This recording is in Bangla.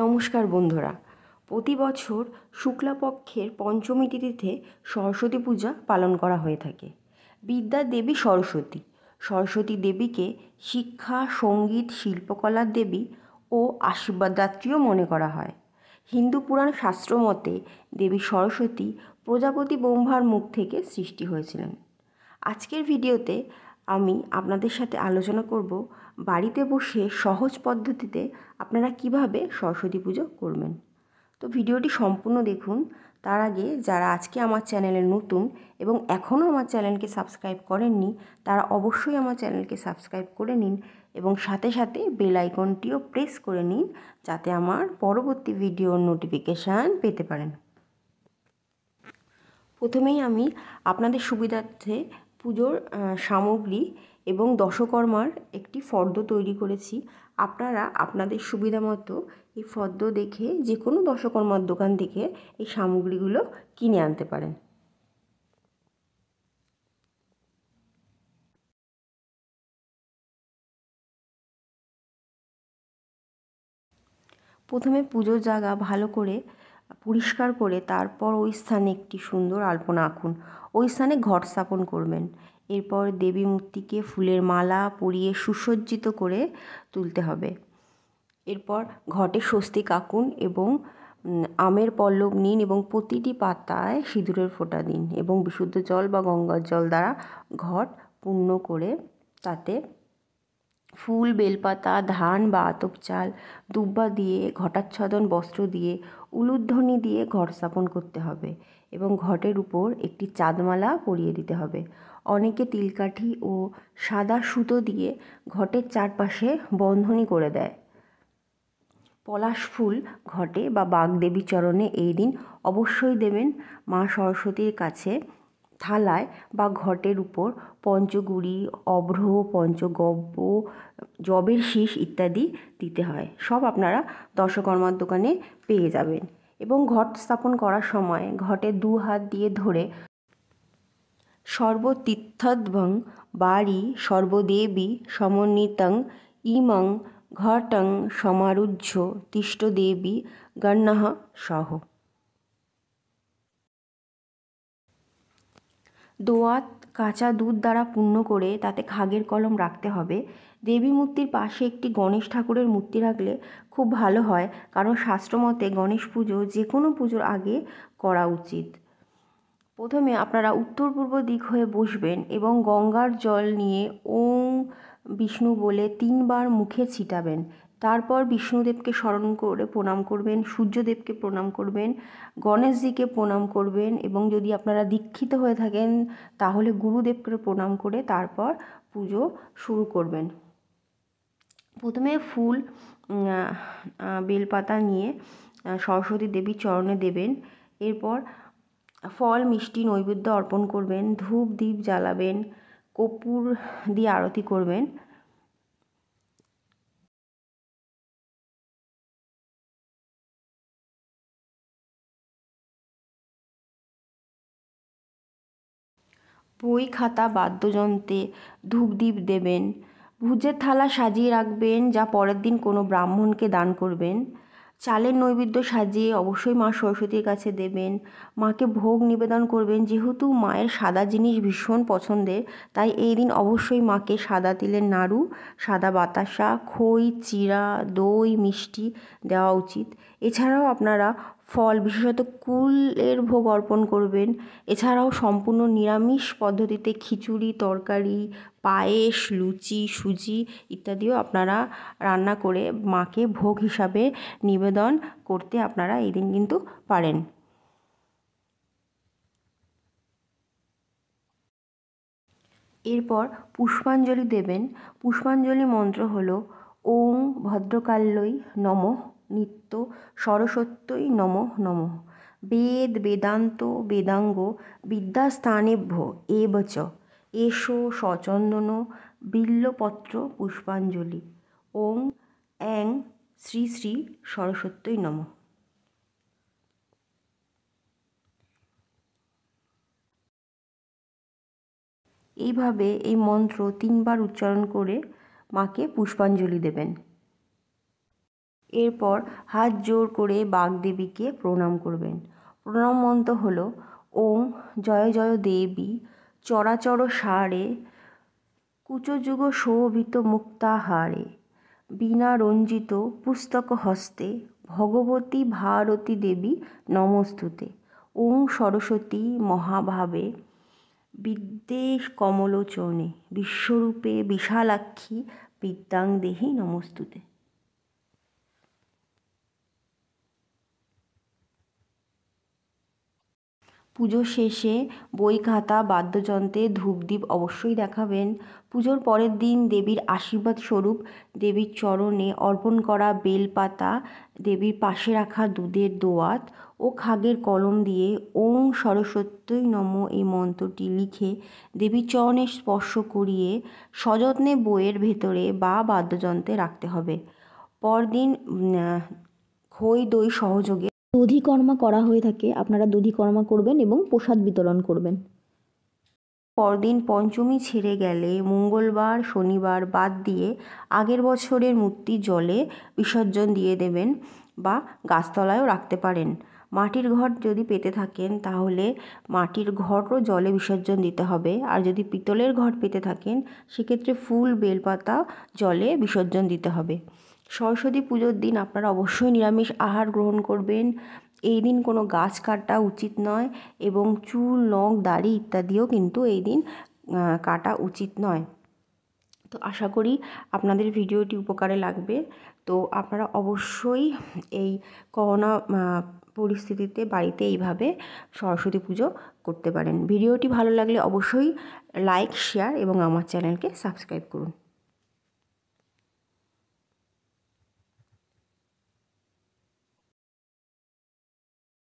নমস্কার বন্ধুরা প্রতি বছর শুক্লাপক্ষের পঞ্চমী তিথিতে সরস্বতী পূজা পালন করা হয়ে থাকে বিদ্যা দেবী সরস্বতী সরস্বতী দেবীকে শিক্ষা সঙ্গীত শিল্পকলার দেবী ও আশীর্বাদদাত্রীও মনে করা হয় হিন্দু পুরাণ শাস্ত্র মতে দেবী সরস্বতী প্রজাপতি ব্রহ্মার মুখ থেকে সৃষ্টি হয়েছিলেন আজকের ভিডিওতে আমি আপনাদের সাথে আলোচনা করব বাড়িতে বসে সহজ পদ্ধতিতে আপনারা কিভাবে সরস্বতী পুজো করবেন তো ভিডিওটি সম্পূর্ণ দেখুন তার আগে যারা আজকে আমার চ্যানেলে নতুন এবং এখনও আমার চ্যানেলকে সাবস্ক্রাইব করেননি তারা অবশ্যই আমার চ্যানেলকে সাবস্ক্রাইব করে নিন এবং সাথে সাথে বেল আইকনটিও প্রেস করে নিন যাতে আমার পরবর্তী ভিডিওর নোটিফিকেশান পেতে পারেন প্রথমেই আমি আপনাদের সুবিধার্থে পুজোর সামগ্রী এবং দশকর্মার একটি ফর্দ তৈরি করেছি আপনারা আপনাদের সুবিধা মতো এই ফর্দ দেখে যে কোনো দশকর্মার দোকান থেকে এই সামগ্রীগুলো কিনে আনতে পারেন প্রথমে পুজোর জায়গা ভালো করে পরিষ্কার করে তারপর ওই স্থানে একটি সুন্দর আলপনা আঁকুন ওই স্থানে ঘট স্থাপন করবেন এরপর দেবী মূর্তিকে ফুলের মালা পরিয়ে সুসজ্জিত করে তুলতে হবে এরপর ঘটে স্বস্তিক আঁকুন এবং আমের পল্লব নিন এবং প্রতিটি পাতায় সিঁদুরের ফোঁটা দিন এবং বিশুদ্ধ জল বা গঙ্গার জল দ্বারা ঘট পূর্ণ করে তাতে ফুল বেলপাতা ধান বা আতপ চাল দুব্বা দিয়ে ঘটাচ্ছদন বস্ত্র দিয়ে উলুধ্বনি দিয়ে ঘট স্থাপন করতে হবে এবং ঘটের উপর একটি চাঁদমালা পরিয়ে দিতে হবে অনেকে তিলকাঠি ও সাদা সুতো দিয়ে ঘটের চারপাশে বন্ধনী করে দেয় পলাশ ফুল ঘটে বা বাগদেবী চরণে এই দিন অবশ্যই দেবেন মা সরস্বতীর কাছে থালায় বা ঘটের উপর পঞ্চগুড়ি অভ্র পঞ্চগব্য জবের শীষ ইত্যাদি দিতে হয় সব আপনারা দশকর্মার দোকানে পেয়ে যাবেন এবং ঘট স্থাপন করার সময় ঘটে দু হাত দিয়ে ধরে সর্বতীর্থদ্ভং বাড়ি সর্বদেবী সমন্বিতং ইমং ঘটং সমারুহ্য তিষ্টদেবী গণ্যাহ সহ দোয়াত কাঁচা দুধ দ্বারা পূর্ণ করে তাতে খাগের কলম রাখতে হবে দেবী মূর্তির পাশে একটি গণেশ ঠাকুরের মূর্তি রাখলে খুব ভালো হয় কারণ শাস্ত্রমতে গণেশ পুজো যে কোনো পুজোর আগে করা উচিত প্রথমে আপনারা উত্তর পূর্ব দিক হয়ে বসবেন এবং গঙ্গার জল নিয়ে ওম বিষ্ণু বলে তিনবার মুখে ছিটাবেন তারপর বিষ্ণুদেবকে স্মরণ করে প্রণাম করবেন সূর্যদেবকে প্রণাম করবেন গণেশজিকে প্রণাম করবেন এবং যদি আপনারা দীক্ষিত হয়ে থাকেন তাহলে গুরুদেবকে প্রণাম করে তারপর পুজো শুরু করবেন প্রথমে ফুল বেলপাতা নিয়ে সরস্বতী দেবীর চরণে দেবেন এরপর ফল মিষ্টি নৈবেদ্য অর্পণ করবেন ধূপ দীপ জ্বালাবেন কপুর দিয়ে আরতি করবেন বই খাতা বাদ্যযন্ত্রে ধূপদীপ দেবেন ভুজের থালা সাজিয়ে রাখবেন যা পরের দিন কোনো ব্রাহ্মণকে দান করবেন চালের নৈবেদ্য সাজিয়ে অবশ্যই মা সরস্বতীর কাছে দেবেন মাকে ভোগ নিবেদন করবেন যেহেতু মায়ের সাদা জিনিস ভীষণ পছন্দের তাই এই দিন অবশ্যই মাকে সাদা তিলের নাড়ু সাদা বাতাসা খই চিরা দই মিষ্টি দেওয়া উচিত এছাড়াও আপনারা ফল বিশেষত কুলের ভোগ অর্পণ করবেন এছাড়াও সম্পূর্ণ নিরামিষ পদ্ধতিতে খিচুড়ি তরকারি পায়েস লুচি সুজি ইত্যাদিও আপনারা রান্না করে মাকে ভোগ হিসাবে নিবেদন করতে আপনারা এই দিন কিন্তু পারেন এরপর পুষ্পাঞ্জলি দেবেন পুষ্পাঞ্জলি মন্ত্র হল ওং ভদ্রকাল্যই নমঃ নিত্য সরস্বত্যই নম নম বেদ বেদান্ত বেদাঙ্গ বিদ্যাস্থানেভ্য এব চ সচন্দন বিল্লপত্র পুষ্পাঞ্জলি ওং অ্যাং শ্রী শ্রী সরস্বত্যই নম এইভাবে এই মন্ত্র তিনবার উচ্চারণ করে মাকে পুষ্পাঞ্জলি দেবেন এরপর হাত জোর করে বাগদেবীকে প্রণাম করবেন প্রণাম মন্ত্র হল ওম জয় জয় দেবী চরাচর সারে কুচযুগ শোভিত মুক্তাহারে বিনা রঞ্জিত পুস্তক হস্তে ভগবতী ভারতী দেবী নমস্তুতে ওম সরস্বতী মহাভাবে বিদ্বেষ কমলোচনে বিশ্বরূপে বিশালাক্ষী বিদ্যাং দেহি নমস্তুতে পুজো শেষে বই খাতা বাদ্যযন্ত্রে ধূপদীপ অবশ্যই দেখাবেন পুজোর পরের দিন দেবীর আশীর্বাদ স্বরূপ দেবীর চরণে অর্পণ করা বেলপাতা দেবীর পাশে রাখা দুধের দোয়াত ও খাগের কলম দিয়ে ওং সরস্বতী নম এই মন্ত্রটি লিখে দেবীর চরণে স্পর্শ করিয়ে সযত্নে বইয়ের ভেতরে বা বাদ্যযন্ত্রে রাখতে হবে পরদিন খই দই সহযোগে দধিকর্মা করা হয়ে থাকে আপনারা দধিকর্মা করবেন এবং প্রসাদ বিতরণ করবেন পরদিন পঞ্চমী ছেড়ে গেলে মঙ্গলবার শনিবার বাদ দিয়ে আগের বছরের মূর্তি জলে বিসর্জন দিয়ে দেবেন বা গাছতলায়ও রাখতে পারেন মাটির ঘট যদি পেতে থাকেন তাহলে মাটির ঘটও জলে বিসর্জন দিতে হবে আর যদি পিতলের ঘট পেতে থাকেন সেক্ষেত্রে ফুল বেলপাতা জলে বিসর্জন দিতে হবে সরস্বতী পুজোর দিন আপনারা অবশ্যই নিরামিষ আহার গ্রহণ করবেন এই দিন কোনো গাছ কাটা উচিত নয় এবং চুল নখ দাড়ি ইত্যাদিও কিন্তু এই দিন কাটা উচিত নয় তো আশা করি আপনাদের ভিডিওটি উপকারে লাগবে তো আপনারা অবশ্যই এই করোনা পরিস্থিতিতে বাড়িতে এইভাবে সরস্বতী পুজো করতে পারেন ভিডিওটি ভালো লাগলে অবশ্যই লাইক শেয়ার এবং আমার চ্যানেলকে সাবস্ক্রাইব করুন